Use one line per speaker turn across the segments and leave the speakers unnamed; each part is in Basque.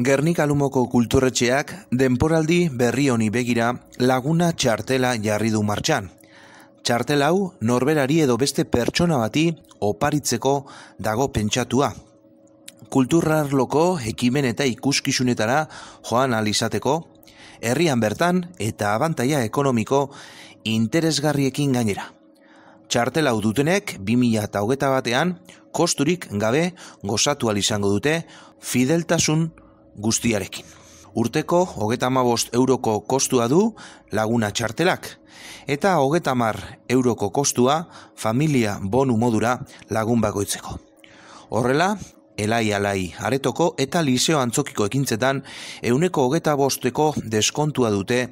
Gernikalumoko kulturretxeak denporaldi berri honi begira laguna txartela jarri du martxan. Txartel hau norberari edo beste pertsona bati oparitzeko dago pentsatua. Kulturrarloko ekimen eta ikuskizunetara joan alizateko, herrian bertan eta abantaia ekonomiko interesgarriekin gainera. Txartel hau dutenek 2008 batean kosturik gabe gozatu izango dute fideltasun guztiarekin. Urteko hogeta euroko kostua du laguna txartelak, eta hogeta hamar euroko kostua familia bonu modura lagun bakoitzeko. Horrela, elai alai aretoko eta liseo antzokiko ekintzetan ehuneko hogeta bosteko deskontua dute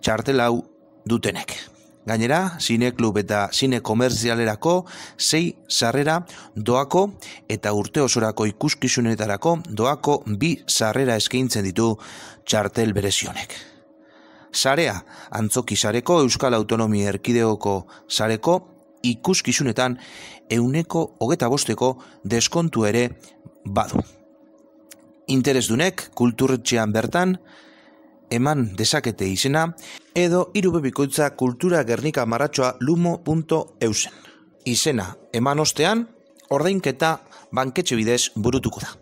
txartelau dutenek. Gainera, zine klub eta zine komerzialerako zei sarrera doako eta urte osorako ikuskizunetarako doako bi sarrera eskaintzen ditu txartel berezionek. Sarea, antzoki sareko, Euskal Autonomia Erkideoko sareko, ikuskizunetan euneko hogeta bosteko deskontu ere badu. Interes dunek, bertan, eman desakete izena edo irubebikoitza kultura gernika maratxoa lumo.eusen. Izena eman ostean, ordeinketa banketxe bidez burutuko da.